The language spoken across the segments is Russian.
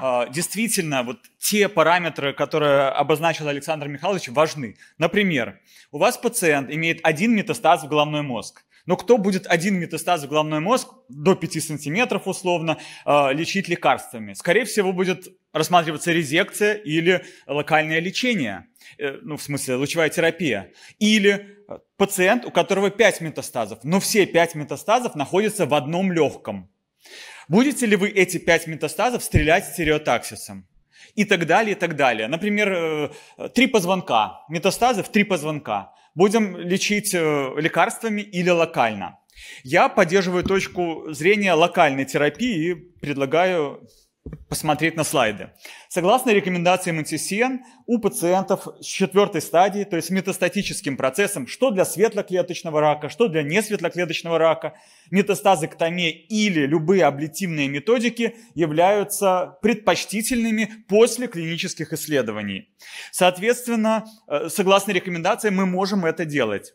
А, действительно вот те параметры, которые обозначил Александр Михайлович, важны. Например, у вас пациент имеет один метастаз в головной мозг. Но кто будет один метастаз в головной мозг до 5 сантиметров условно а, лечить лекарствами? Скорее всего, будет рассматриваться резекция или локальное лечение, э, ну, в смысле, лучевая терапия. Или пациент, у которого 5 метастазов, но все 5 метастазов находятся в одном легком. Будете ли вы эти пять метастазов стрелять стереотаксисом? И так далее, и так далее. Например, э, три позвонка, метастазов три позвонка. Будем лечить э, лекарствами или локально. Я поддерживаю точку зрения локальной терапии и предлагаю посмотреть на слайды. Согласно рекомендациям НТСН, у пациентов с четвертой стадии, то есть с метастатическим процессом, что для светлоклеточного рака, что для несветлоклеточного рака, метастазэктомия или любые облитивные методики являются предпочтительными после клинических исследований. Соответственно, э, согласно рекомендациям, мы можем это делать.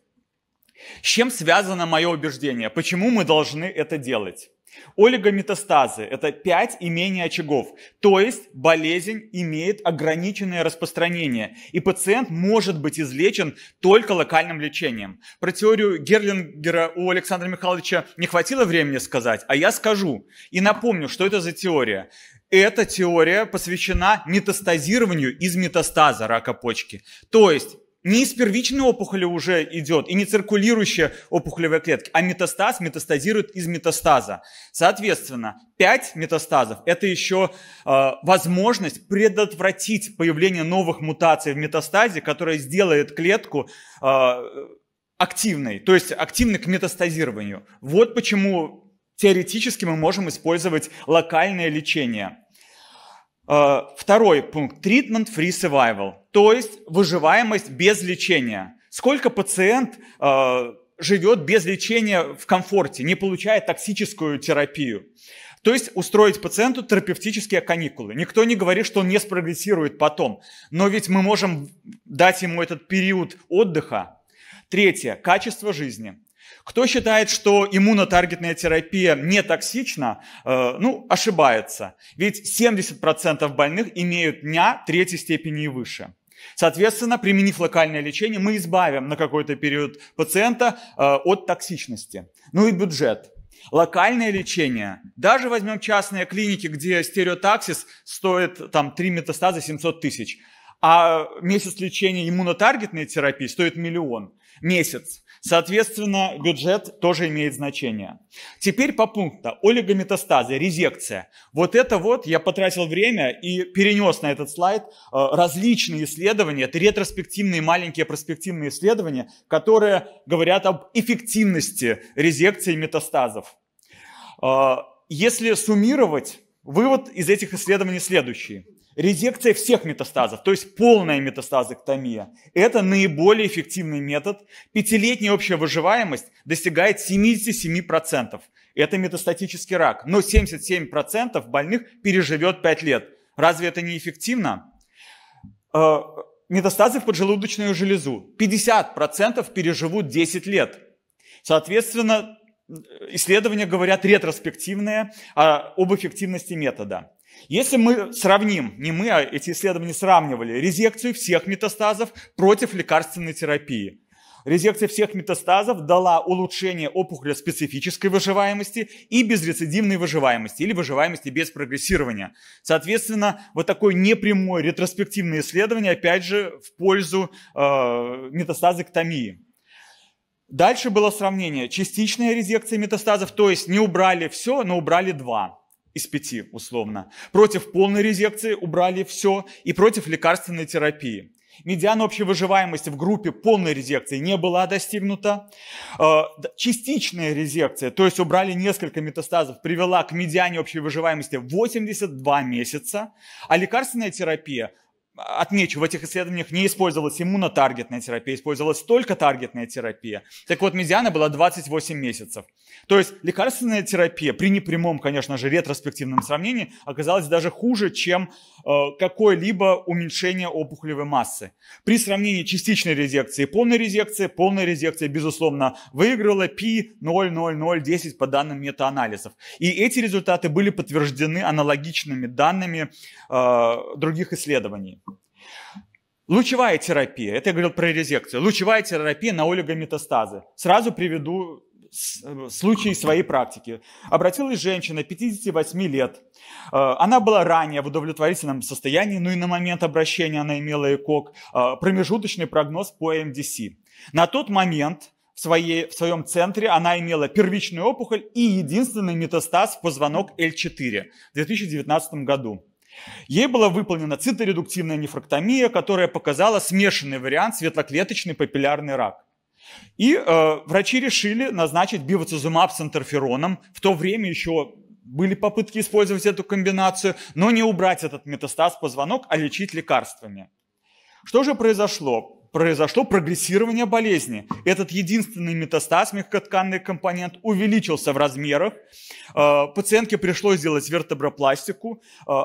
С чем связано мое убеждение? Почему мы должны это делать? Олигометастазы – это 5 и менее очагов, то есть болезнь имеет ограниченное распространение, и пациент может быть излечен только локальным лечением. Про теорию Герлингера у Александра Михайловича не хватило времени сказать, а я скажу и напомню, что это за теория. Эта теория посвящена метастазированию из метастаза рака почки. То есть не из первичной опухоли уже идет, и не циркулирующая опухолевая клетка, а метастаз метастазирует из метастаза. Соответственно, 5 метастазов – это еще э, возможность предотвратить появление новых мутаций в метастазе, которая сделает клетку э, активной, то есть активной к метастазированию. Вот почему теоретически мы можем использовать локальное лечение – Э, второй пункт – treatment-free survival, то есть выживаемость без лечения. Сколько пациент э, живет без лечения в комфорте, не получая токсическую терапию. То есть устроить пациенту терапевтические каникулы. Никто не говорит, что он не спрогрессирует потом. Но ведь мы можем дать ему этот период отдыха. Третье – качество жизни. Кто считает, что иммунотаргетная терапия не токсична, э, ну, ошибается. Ведь 70% больных имеют дня третьей степени и выше. Соответственно, применив локальное лечение, мы избавим на какой-то период пациента э, от токсичности. Ну и бюджет. Локальное лечение, даже возьмем частные клиники, где стереотаксис стоит там 3 метастаза 700 тысяч – а месяц лечения иммунотаргетной терапии стоит миллион месяц. Соответственно, бюджет тоже имеет значение. Теперь по пункту. Олигометастазы, резекция. Вот это вот я потратил время и перенес на этот слайд э, различные исследования. Это ретроспективные маленькие проспективные исследования, которые говорят об эффективности резекции метастазов. Э, если суммировать Вывод из этих исследований следующий. Резекция всех метастазов, то есть полная метастазэктомия, это наиболее эффективный метод. Пятилетняя общая выживаемость достигает 77%. Это метастатический рак, но 77% больных переживет 5 лет. Разве это не эффективно? Э, метастазы в поджелудочную железу. 50% переживут 10 лет. Соответственно, исследования говорят ретроспективные а, об эффективности метода. Если мы сравним, не мы, а эти исследования сравнивали, резекцию всех метастазов против лекарственной терапии. Резекция всех метастазов дала улучшение опухоли специфической выживаемости и безрецидивной выживаемости, или выживаемости без прогрессирования. Соответственно, вот такое непрямое ретроспективное исследование, опять же, в пользу э, а, метастазоктомии. Дальше было сравнение. Частичная резекция метастазов, то есть не убрали все, но убрали два из пяти, условно. Против полной резекции убрали все и против лекарственной терапии. Медиана общей выживаемости в группе полной резекции не была достигнута. Э, частичная резекция, то есть убрали несколько метастазов, привела к медиане общей выживаемости 82 месяца, а лекарственная терапия отмечу, в этих исследованиях не использовалась иммунотаргетная терапия, использовалась только таргетная терапия. Так вот, медиана была 28 месяцев. То есть лекарственная терапия при непрямом, конечно же, ретроспективном сравнении оказалась даже хуже, чем э, какое-либо уменьшение опухолевой массы. При сравнении частичной резекции и полной резекции, полная резекция, безусловно, выиграла p 0,0010 по данным метаанализов. И эти результаты были подтверждены аналогичными данными э, других исследований. Лучевая терапия, это я говорил про резекцию, лучевая терапия на олигометастазы. Сразу приведу э, случай своей практики. Обратилась женщина 58 лет. Э, она была ранее в удовлетворительном состоянии, но ну и на момент обращения она имела ЭКОК, э, промежуточный прогноз по МДС. На тот момент в, своей, в своем центре она имела первичную опухоль и единственный метастаз в позвонок L4 в 2019 году. Ей была выполнена циторедуктивная нефрактомия, которая показала смешанный вариант светлоклеточный папиллярный рак. И э, врачи решили назначить бивоцизумаб с интерфероном. В то время еще были попытки использовать эту комбинацию, но не убрать этот метастаз позвонок, а лечить лекарствами. Что же произошло? Произошло прогрессирование болезни. Этот единственный метастаз, мягкотканный компонент, увеличился в размерах. Э, пациентке пришлось сделать вертебропластику. Э,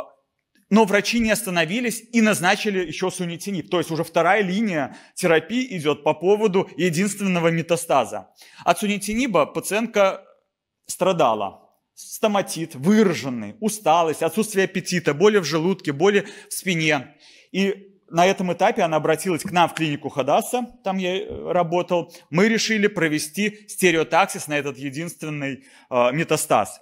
но врачи не остановились и назначили еще сунитиниб. То есть уже вторая линия терапии идет по поводу единственного метастаза. От сунитиниба пациентка страдала. Стоматит, выраженный, усталость, отсутствие аппетита, боли в желудке, боли в спине. И на этом этапе она обратилась к нам в клинику Хадаса, там я э, работал. Мы решили провести стереотаксис на этот единственный э, метастаз.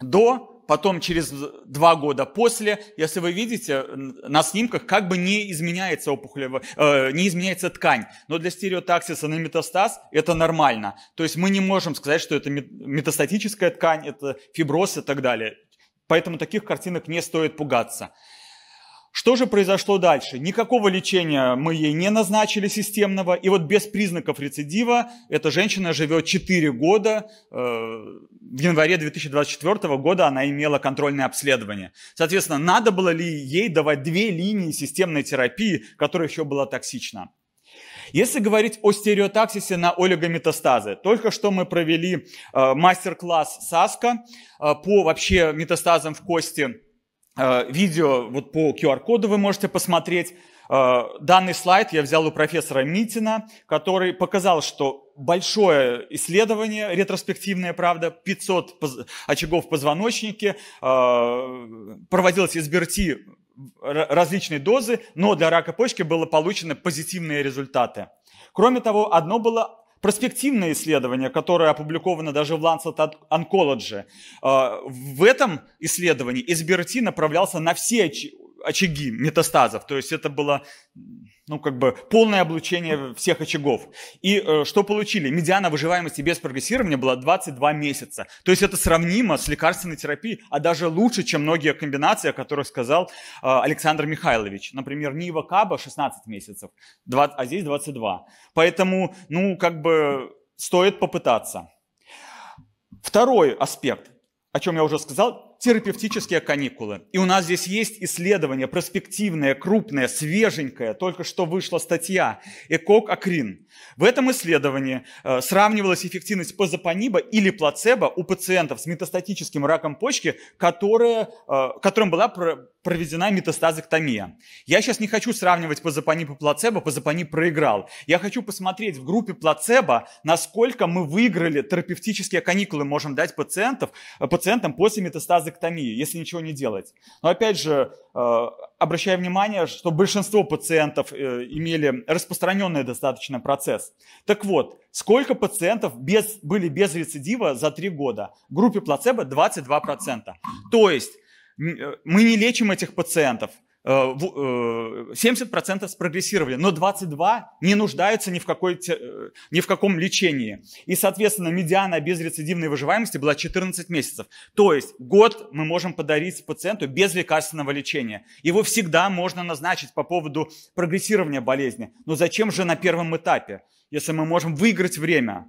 До потом через два года после, если вы видите на снимках, как бы не изменяется опухоль, э, не изменяется ткань. Но для стереотаксиса на метастаз это нормально. То есть мы не можем сказать, что это метастатическая ткань, это фиброз и так далее. Поэтому таких картинок не стоит пугаться. Что же произошло дальше? Никакого лечения мы ей не назначили системного, и вот без признаков рецидива эта женщина живет 4 года. Э, в январе 2024 года она имела контрольное обследование. Соответственно, надо было ли ей давать две линии системной терапии, которая еще была токсична? Если говорить о стереотаксисе на олигометастазы, только что мы провели э, мастер-класс САСКО э, по вообще метастазам в кости Э, видео вот по QR-коду вы можете посмотреть. Э, данный слайд я взял у профессора Митина, который показал, что большое исследование, ретроспективное, правда, 500 очагов в позвоночнике, э, проводилось из БРТ различные дозы, но для рака почки было получены позитивные результаты. Кроме того, одно было Проспективное исследование, которое опубликовано даже в Lancet Oncology, а, в этом исследовании эсберти направлялся на все очаги метастазов. То есть это было ну, как бы полное облучение всех очагов. И э, что получили? Медиана выживаемости без прогрессирования была 22 месяца. То есть это сравнимо с лекарственной терапией, а даже лучше, чем многие комбинации, о которых сказал э, Александр Михайлович. Например, Нива Каба 16 месяцев, 20, а здесь 22. Поэтому, ну, как бы стоит попытаться. Второй аспект, о чем я уже сказал, терапевтические каникулы. И у нас здесь есть исследование, проспективное, крупное, свеженькое, только что вышла статья «Экок Акрин». В этом исследовании э, сравнивалась эффективность позапаниба или плацебо у пациентов с метастатическим раком почки, которые, э, которым была проведена метастазэктомия. Я сейчас не хочу сравнивать позапаниб и плацебо, позапаниб проиграл. Я хочу посмотреть в группе плацебо, насколько мы выиграли терапевтические каникулы, можем дать пациентов, э, пациентам после метастазы транзэктомию, если ничего не делать. Но опять же, э, обращая внимание, что большинство пациентов э, имели распространенный достаточно процесс. Так вот, сколько пациентов без, были без рецидива за три года? В группе плацебо 22%. То есть э, мы не лечим этих пациентов – 70% э, э, спрогрессировали, но 22 не нуждаются ни в, какой, э, ни в каком лечении. И, соответственно, медиана без рецидивной выживаемости была 14 месяцев. То есть год мы можем подарить пациенту без лекарственного лечения. Его всегда можно назначить по поводу прогрессирования болезни. Но зачем же на первом этапе, если мы можем выиграть время?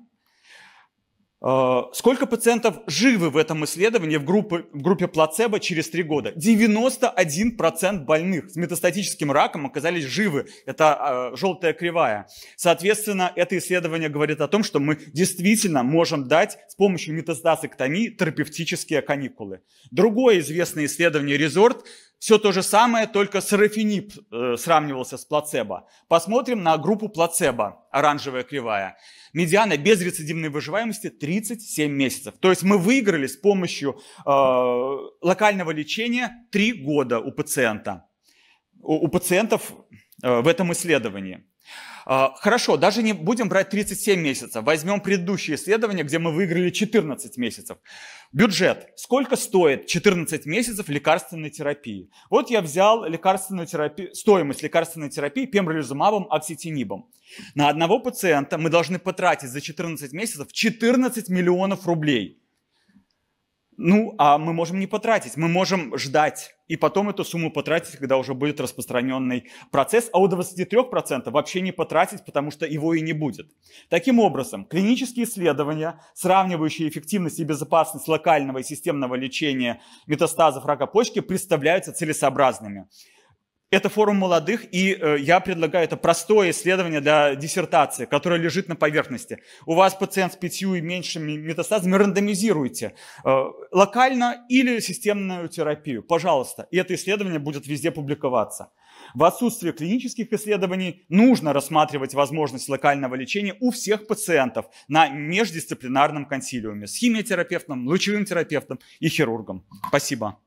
Э, сколько пациентов живы в этом исследовании в группе, в группе плацебо через 3 года? 91% больных с метастатическим раком оказались живы. Это э, желтая кривая. Соответственно, это исследование говорит о том, что мы действительно можем дать с помощью метастазэктомии терапевтические каникулы. Другое известное исследование «Резорт» Все то же самое, только сарафинип э, сравнивался с плацебо. Посмотрим на группу плацебо, оранжевая кривая. Медиана без рецидивной выживаемости 37 месяцев. То есть мы выиграли с помощью э, локального лечения 3 года у пациента. У, у пациентов э, в этом исследовании. А, хорошо, даже не будем брать 37 месяцев, возьмем предыдущее исследование, где мы выиграли 14 месяцев. Бюджет. Сколько стоит 14 месяцев лекарственной терапии? Вот я взял лекарственную терапию, стоимость лекарственной терапии пембролизумабом, акситинибом. На одного пациента мы должны потратить за 14 месяцев 14 миллионов рублей – ну, а мы можем не потратить, мы можем ждать и потом эту сумму потратить, когда уже будет распространенный процесс, а у 23% вообще не потратить, потому что его и не будет. Таким образом, клинические исследования, сравнивающие эффективность и безопасность локального и системного лечения метастазов рака почки, представляются целесообразными. Это форум молодых, и э, я предлагаю это простое исследование для диссертации, которое лежит на поверхности. У вас пациент с пятью и меньшими метастазами, рандомизируйте. Э, локально или системную терапию, пожалуйста. И это исследование будет везде публиковаться. В отсутствие клинических исследований нужно рассматривать возможность локального лечения у всех пациентов на междисциплинарном консилиуме с химиотерапевтом, лучевым терапевтом и хирургом. Спасибо.